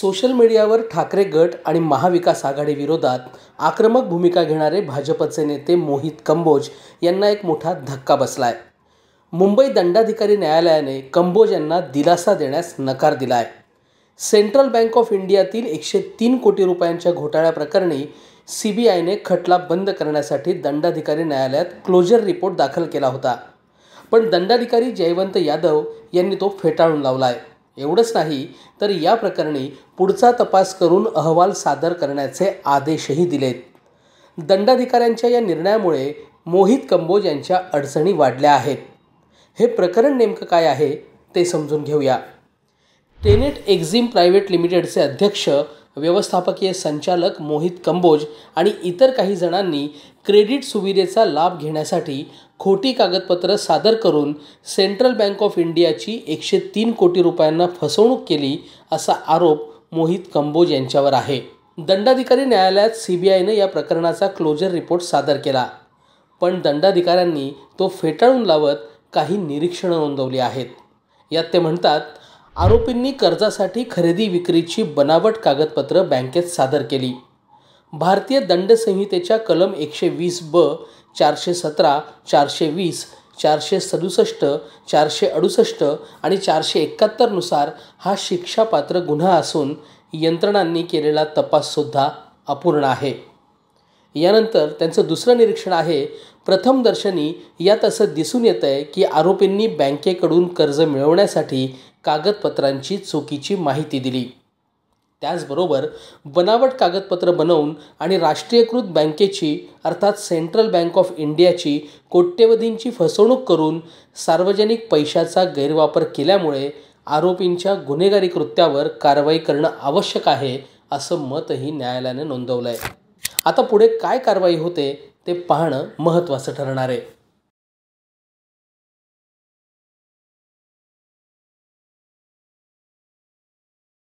social मीडियावर ठाकरे गट आणि महाविकास आघाडी विरोधात आक्रमक भूमिका घेणारे भाजपचे नेते मोहित कंबोज यांना एक मोठा धक्का बसला आहे मुंबई दंडाधिकारी न्यायालयाने कंबोज यांना दिलासा देण्यास नकार दिला आहे सेंट्रल बँक ऑफ इंडियातील एकशे तीन कोटी रुपयांच्या घोटाळ्याप्रकरणी सी बी आयने खटला बंद करण्यासाठी दंडाधिकारी न्यायालयात क्लोजर रिपोर्ट दाखल केला होता पण दंडाधिकारी जयवंत यादव यांनी तो फेटाळून लावला आहे एवढंच नाही तर या प्रकरणी पुढचा तपास करून अहवाल सादर करण्याचे आदेशही दिलेत दंडाधिकाऱ्यांच्या या निर्णयामुळे मोहित कंबोज यांच्या अडचणी वाढल्या आहेत हे प्रकरण नेमकं काय आहे ते समजून घेऊया टेनेट एक्झिम प्रायव्हेट लिमिटेडचे अध्यक्ष व्यवस्थापकीय संचालक मोहित कंबोज आणि इतर काही जणांनी क्रेडिट सुविधेचा लाभ घेण्यासाठी खोटी कागदपत्रं सादर करून सेंट्रल बँक ऑफ इंडियाची एकशे तीन कोटी रुपयांना फसवणूक केली असा आरोप मोहित कंबोज यांच्यावर आहे दंडाधिकारी न्यायालयात सी बी आयनं या प्रकरणाचा क्लोजर रिपोर्ट सादर केला पण दंडाधिकाऱ्यांनी तो फेटाळून लावत काही निरीक्षणं नोंदवली आहेत यात ते म्हणतात आरोपींनी कर्जासाठी खरेदी विक्रीची बनावट कागदपत्रं बँकेत सादर केली भारतीय दंड संहितेच्या कलम एकशे वीस ब चारशे सतरा चारशे वीस चारशे सदुसष्ट चारशे अडुसष्ट आणि चारशे एकाहत्तरनुसार हा शिक्षापात्र गुन्हा असून यंत्रणांनी केलेला तपाससुद्धा अपूर्ण आहे यानंतर त्यांचं दुसरं निरीक्षण आहे प्रथमदर्शनी यात असं दिसून येत आहे की आरोपींनी बँकेकडून कर्ज मिळवण्यासाठी कागदपत्रांची चुकीची माहिती दिली त्याचबरोबर बनावट कागदपत्र बनवून आणि राष्ट्रीयकृत बँकेची अर्थात सेंट्रल बँक ऑफ इंडियाची कोट्यवधींची फसवणूक करून सार्वजनिक पैशाचा गैरवापर केल्यामुळे आरोपींच्या गुन्हेगारी कृत्यावर कारवाई करणं आवश्यक आहे असं मतही न्यायालयानं नोंदवलं आहे आता पुढे काय कारवाई होते ते पाहणं महत्त्वाचं ठरणार आहे